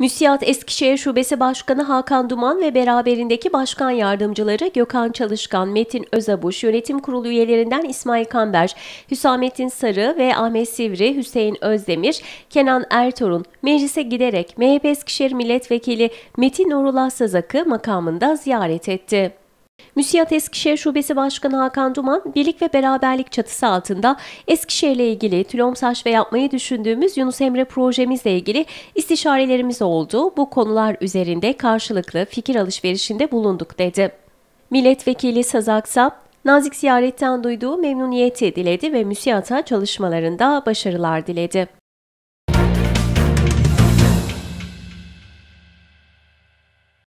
MÜSİAD Eskişehir Şubesi Başkanı Hakan Duman ve beraberindeki başkan yardımcıları Gökhan Çalışkan, Metin Özabuş, yönetim kurulu üyelerinden İsmail Kamber, Hüsamettin Sarı ve Ahmet Sivri, Hüseyin Özdemir, Kenan Ertorun meclise giderek MHP Eskişehir Milletvekili Metin Nurullah Sazak'ı makamında ziyaret etti. MÜSİAD Eskişehir Şubesi Başkanı Hakan Duman, birlik ve beraberlik çatısı altında Eskişehir ile ilgili Tülomsaç ve yapmayı düşündüğümüz Yunus Emre projemizle ilgili istişarelerimiz oldu. Bu konular üzerinde karşılıklı fikir alışverişinde bulunduk dedi. Milletvekili Sazaksa, nazik ziyaretten duyduğu memnuniyeti diledi ve MÜSİAD'a çalışmalarında başarılar diledi.